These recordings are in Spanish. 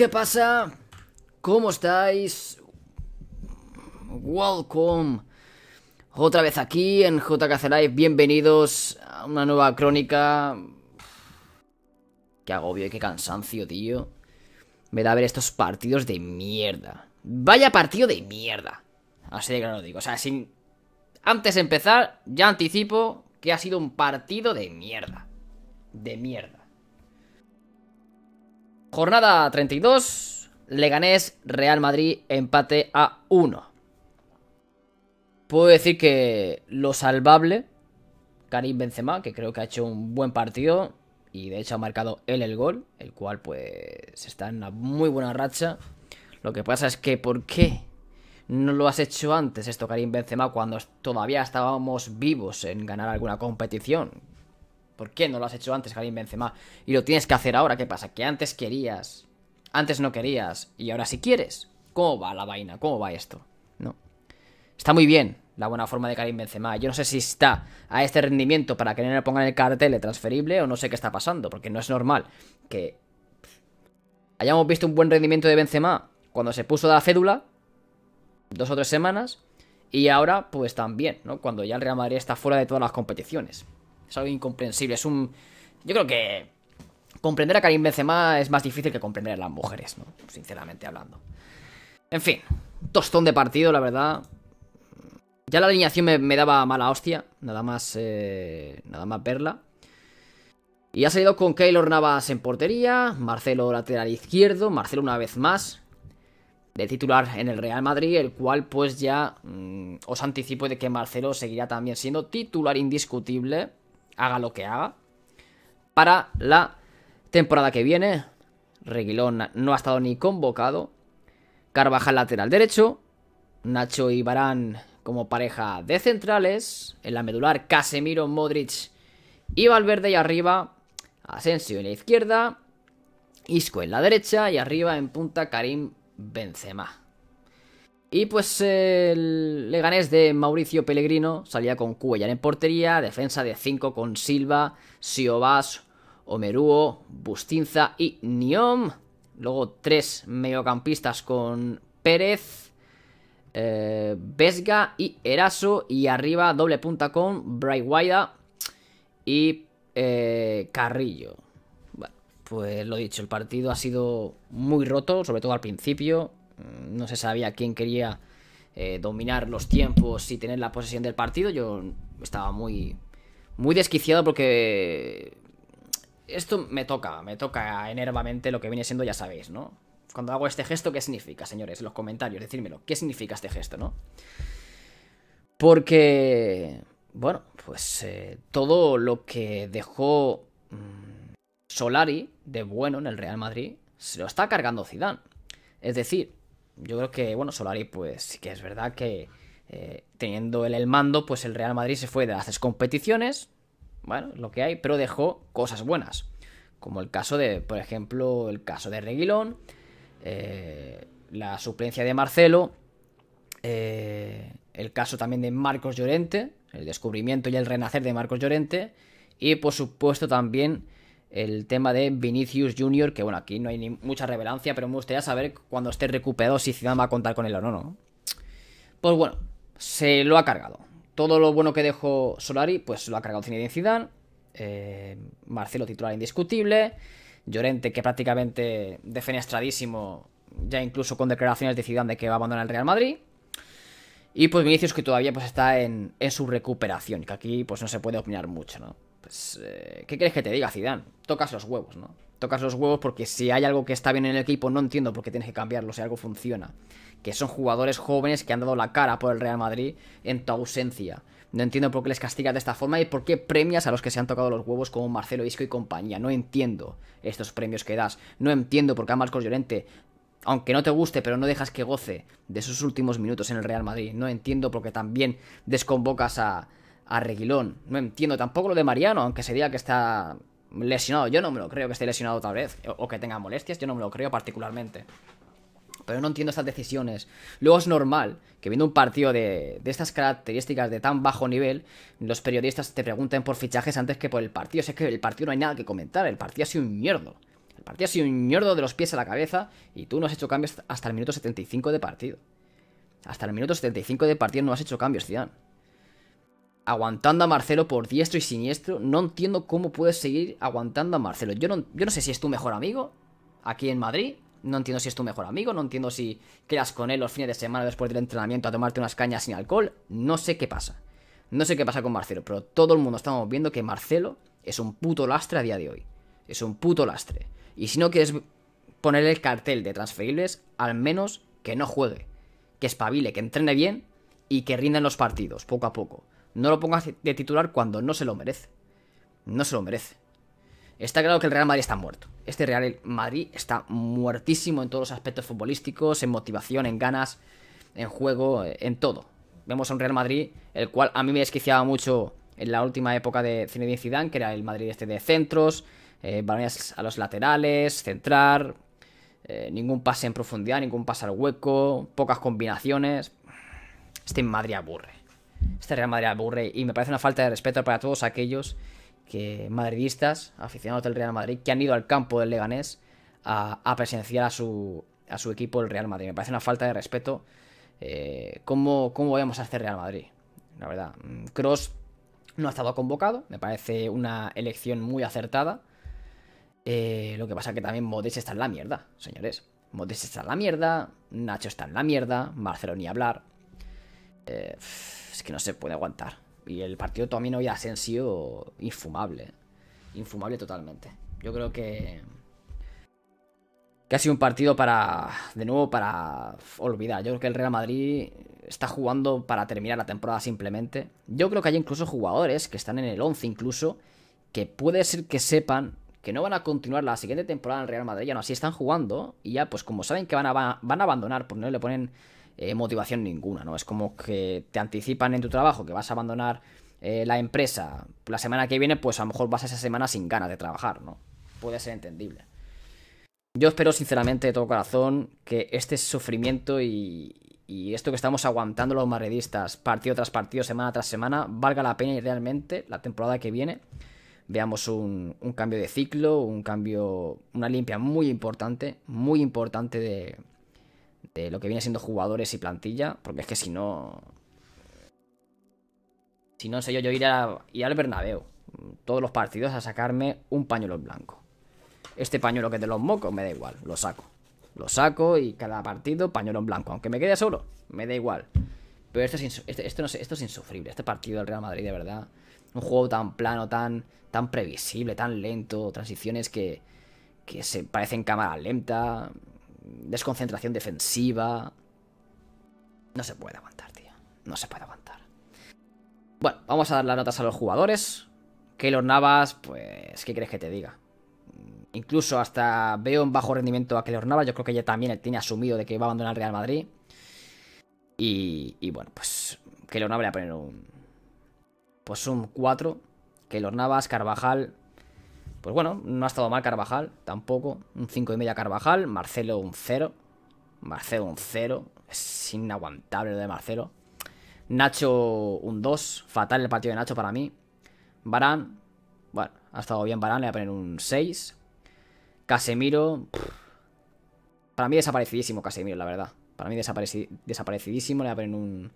¿Qué pasa? ¿Cómo estáis? Welcome. Otra vez aquí en JKC Live. Bienvenidos a una nueva crónica. Qué agobio y qué cansancio, tío. Me da a ver estos partidos de mierda. Vaya partido de mierda. Así de claro lo digo. O sea, sin. Antes de empezar, ya anticipo que ha sido un partido de mierda. De mierda. Jornada 32, Leganés, Real Madrid, empate a 1. Puedo decir que lo salvable, Karim Benzema, que creo que ha hecho un buen partido y de hecho ha marcado él el gol, el cual pues está en una muy buena racha. Lo que pasa es que ¿por qué no lo has hecho antes esto, Karim Benzema, cuando todavía estábamos vivos en ganar alguna competición? ¿Por qué no lo has hecho antes, Karim Benzema? Y lo tienes que hacer ahora. ¿Qué pasa? Que antes querías, antes no querías y ahora sí quieres. ¿Cómo va la vaina? ¿Cómo va esto? No. Está muy bien la buena forma de Karim Benzema. Yo no sé si está a este rendimiento para que no le pongan el cartel de transferible o no sé qué está pasando, porque no es normal que hayamos visto un buen rendimiento de Benzema cuando se puso de la cédula, dos o tres semanas, y ahora pues también, ¿no? Cuando ya el Real Madrid está fuera de todas las competiciones. Es algo incomprensible. Es un. Yo creo que. Comprender a Karim Benzema es más difícil que comprender a las mujeres, ¿no? Sinceramente hablando. En fin, tostón de partido, la verdad. Ya la alineación me, daba mala hostia. Nada más. Eh, nada más verla. Y ha salido con Keylor Navas en portería, Marcelo lateral izquierdo, Marcelo una vez más, de titular en el Real Madrid, el cual pues ya mm, os anticipo de que Marcelo seguirá también siendo titular indiscutible haga lo que haga, para la temporada que viene. Reguilón no ha estado ni convocado. Carvajal lateral derecho. Nacho y Barán como pareja de centrales. En la medular Casemiro, Modric y Valverde y arriba. Asensio en la izquierda. Isco en la derecha y arriba en punta Karim Benzema. Y pues el Leganés de Mauricio Pellegrino salía con Cuellar en portería, defensa de 5 con Silva, Siobas, Omeruo, Bustinza y Niom. Luego tres mediocampistas con Pérez, eh, Vesga y Eraso. Y arriba doble punta con Braiguaida y eh, Carrillo. Bueno, pues lo dicho, el partido ha sido muy roto, sobre todo al principio Mm, no se sabía quién quería eh, dominar los tiempos y tener la posesión del partido. Yo estaba muy, muy desquiciado porque esto me toca, me toca enervamente lo que viene siendo, ya sabéis, ¿no? Cuando hago este gesto, ¿qué significa, señores? los comentarios, decídmelo. ¿Qué significa este gesto, no? Porque, bueno, pues eh, todo lo que dejó mm, Solari de bueno en el Real Madrid se lo está cargando Zidane. Es decir, yo creo que, bueno, Solari, pues sí que es verdad que eh, teniendo él el mando, pues el Real Madrid se fue de las competiciones, bueno, lo que hay, pero dejó cosas buenas. Como el caso de, por ejemplo, el caso de Reguilón, eh, la suplencia de Marcelo, eh, el caso también de Marcos Llorente, el descubrimiento y el renacer de Marcos Llorente, y por supuesto también el tema de Vinicius Jr., que bueno, aquí no hay mucha revelancia, pero me gustaría saber cuando esté recuperado si Zidane va a contar con él o no, ¿no? Pues bueno, se lo ha cargado. Todo lo bueno que dejó Solari, pues lo ha cargado Zinedine Zidane. Eh, Marcelo titular indiscutible. Llorente que prácticamente defenestradísimo, ya incluso con declaraciones de Zidane de que va a abandonar el Real Madrid. Y pues Vinicius que todavía pues está en, su recuperación, que aquí pues no se puede opinar mucho, ¿no? Pues, eh, ¿qué quieres que te diga, Zidane? Tocas los huevos, ¿no? Tocas los huevos porque si hay algo que está bien en el equipo, no entiendo por qué tienes que cambiarlo si algo funciona. Que son jugadores jóvenes que han dado la cara por el Real Madrid en tu ausencia. No entiendo por qué les castigas de esta forma y por qué premias a los que se han tocado los huevos como Marcelo Isco y compañía. No entiendo estos premios que das. No entiendo por qué a Marcos Llorente, aunque no te guste, pero no dejas que goce de sus últimos minutos en el Real Madrid. No entiendo por qué también desconvocas a, a No entiendo tampoco lo de Mariano, aunque se diga que está lesionado. Yo no me lo creo que esté lesionado otra vez. O, que tenga molestias, yo no me lo creo particularmente. Pero no entiendo estas decisiones. Luego es normal que viendo un partido de, estas características de tan bajo nivel, los periodistas te pregunten por fichajes antes que por el partido. Si es que el partido no hay nada que comentar, el partido ha sido un mierdo. El partido ha sido un mierdo de los pies a la cabeza y tú no has hecho cambios hasta el minuto 75 de partido. Hasta el minuto 75 de partido no has hecho cambios, Zidane aguantando a Marcelo por diestro y siniestro. No entiendo cómo puedes seguir aguantando a Marcelo. Yo no, yo no sé si es tu mejor amigo aquí en Madrid. No entiendo si es tu mejor amigo, no entiendo si quedas con él los fines de semana después del entrenamiento a tomarte unas cañas sin alcohol. No sé qué pasa. No sé qué pasa con Marcelo, pero todo el mundo estamos viendo que Marcelo es un puto lastre a día de hoy. Es un puto lastre. Y si no quieres poner el cartel de transferibles, al menos que no juegue. Que espabile, que entrene bien y que rinda en los partidos, poco a poco. No lo pongas de titular cuando no se lo merece. No se lo merece. Está claro que el Real Madrid está muerto. Este Real Madrid está muertísimo en todos los aspectos futbolísticos, en motivación, en ganas, en juego, en todo. Vemos un Real Madrid, el cual a mí me desquiciaba mucho en la última época de Zinedine Zidane, que era el Madrid este de centros, eh, balones a los laterales, centrar, eh, ningún pase en profundidad, ningún pase al hueco, pocas combinaciones. Este Madrid aburre. Este Real Madrid aburre y me parece una falta de respeto para todos aquellos que madridistas, aficionados del Real Madrid, que han ido al campo del Leganés a, presenciar a su, equipo, el Real Madrid. Me parece una falta de respeto. Eh, ¿cómo, vamos a hacer este Real Madrid? La verdad, Cross mm, no ha estado convocado. Me parece una elección muy acertada. Eh, lo que pasa que también Modest está en la mierda, señores. Modest está en la mierda, Nacho está en la mierda, Barcelona ni hablar. Eh, es que no se puede aguantar. Y el partido hoy ha sido infumable. Infumable totalmente. Yo creo que. Que ha sido un partido para. De nuevo, para olvidar. Yo creo que el Real Madrid está jugando para terminar la temporada simplemente. Yo creo que hay incluso jugadores que están en el 11 incluso. Que puede ser que sepan que no van a continuar la siguiente temporada en el Real Madrid. Ya no, así están jugando. Y ya, pues como saben que van a, van a abandonar, porque no le ponen eh, motivación ninguna, ¿no? Es como que te anticipan en tu trabajo que vas a abandonar eh, la empresa la semana que viene, pues a lo mejor vas a esa semana sin ganas de trabajar, ¿no? Puede ser entendible. Yo espero sinceramente de todo corazón que este sufrimiento y, esto que estamos aguantando los marredistas partido tras partido, semana tras semana, valga la pena y realmente la temporada que viene veamos un cambio de ciclo, un cambio, una limpia muy importante, muy importante de, de lo que viene siendo jugadores y plantilla, porque es que si no... Si no sé yo, yo iría al Bernabéu todos los partidos a sacarme un pañuelo blanco. Este pañuelo que te lo los me da igual, lo saco. Lo saco y cada partido pañuelo en blanco. Aunque me quede solo, me da igual. Pero esto es, este, esto, no esto es insufrible. Este partido del Real Madrid, de verdad. Un juego tan plano, tan, tan previsible, tan lento. Transiciones que, que se parecen cámara lenta desconcentración defensiva. No se puede aguantar, tío. No se puede aguantar. Bueno, vamos a dar las notas a los jugadores. Keylor Navas, pues, ¿qué crees que te diga? Incluso hasta veo un bajo rendimiento a Keylor Navas. Yo creo que ella también él tiene asumido de que va a abandonar Real Madrid. Y, bueno, pues Keylor Navas le va a poner un... Pues un 4. Keylor Navas, Carvajal, pues bueno, no ha estado mal Carvajal, tampoco. Un 5 y media Carvajal, Marcelo un 0. Marcelo un 0. Es inaguantable lo de Marcelo. Nacho un 2. Fatal el partido de Nacho para mí. Barán. Bueno, ha estado bien Barán, le voy a poner un 6. Casemiro. para mí desaparecidísimo Casemiro, la verdad. Para mí desaparecidísimo, le voy a poner un.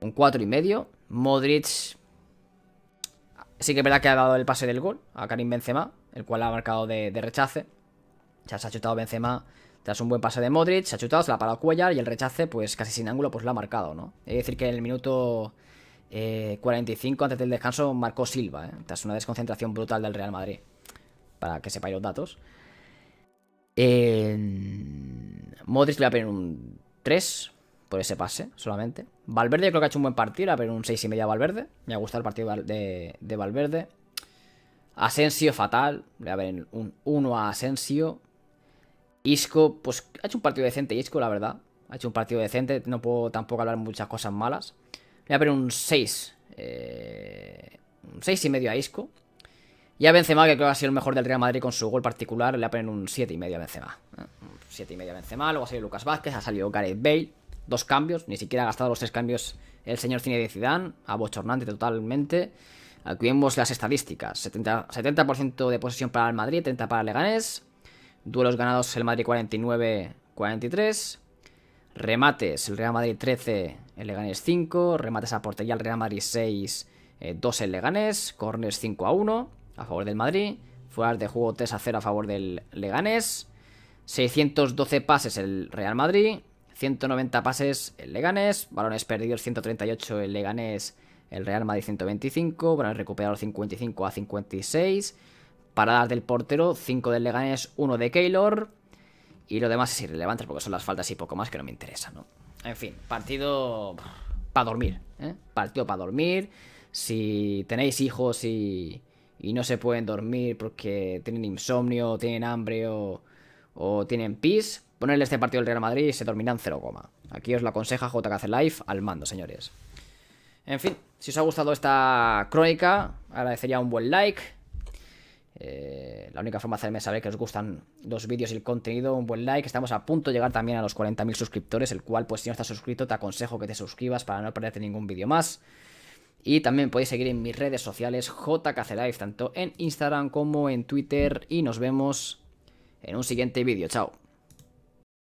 Un 4 y medio. Modric Sí que es verdad que ha dado el pase del gol a Karim Benzema, el cual ha marcado de, rechace. se ha chutado Benzema tras un buen pase de Modric, se ha chutado, se la ha parado Cuellar y el rechace, pues casi sin ángulo, pues lo ha marcado, ¿no? Es decir, que en el minuto 45, eh, antes del descanso, marcó Silva, ¿eh? tras una desconcentración brutal del Real Madrid. Para que sepáis los datos. Modric le va a poner un 3, por ese pase solamente. Valverde creo que ha hecho un buen partido, a pero un 6 y medio Valverde. Me ha gustado el partido de, Valverde. Asensio fatal, le a ver un 1 a Asensio. Isco, pues ha hecho un partido decente Isco, la verdad. Ha hecho un partido decente, no puedo tampoco hablar muchas cosas malas. Le voy a un 6. Eh, un 6 y medio a Isco. Y a Benzema, que creo que ha sido el mejor del Real Madrid con su gol particular, le voy a poner un 7 y medio a Benzema. ¿Eh? Un 7 y medio a Benzema, luego ha salido Lucas Vázquez, ha salido Gareth Bale dos cambios, ni siquiera ha gastado los tres cambios el señor Cine de Zidane, abochornante totalmente. Aquí vemos las estadísticas, 70%, 70 de posesión para el Madrid, 30 para el Leganés, duelos ganados el Madrid 49-43, remates el Real Madrid 13, el Leganés 5, remates a portería el Real Madrid 6, 2 eh, el Leganés, corners 5 a 1 a favor del Madrid, fueras de juego 3 a 0 a favor del Leganés, 612 pases el Real Madrid, 190 pases el Leganés, balones perdidos 138 el Leganés, el Real Madrid 125, balones recuperados 55 a 56, paradas del portero 5 del Leganés, 1 de Keylor y lo demás es irrelevante porque son las faltas y poco más que no me interesa, ¿no? En fin, partido para dormir, ¿eh? Partido para dormir. Si tenéis hijos y, no se pueden dormir porque tienen insomnio, tienen hambre o tienen pis, Ponerle este partido al Real Madrid y se terminan en 0, aquí os lo aconseja JKC Live al mando, señores. En fin, si os ha gustado esta crónica, agradecería un buen like. Eh, la única forma de hacerme saber que os gustan los vídeos y el contenido, un buen like. Estamos a punto de llegar también a los 40.000 suscriptores, el cual, pues si no estás suscrito, te aconsejo que te suscribas para no perderte ningún vídeo más. Y también podéis seguir en mis redes sociales JKC Live, tanto en Instagram como en Twitter. Y nos vemos en un siguiente vídeo. Chao.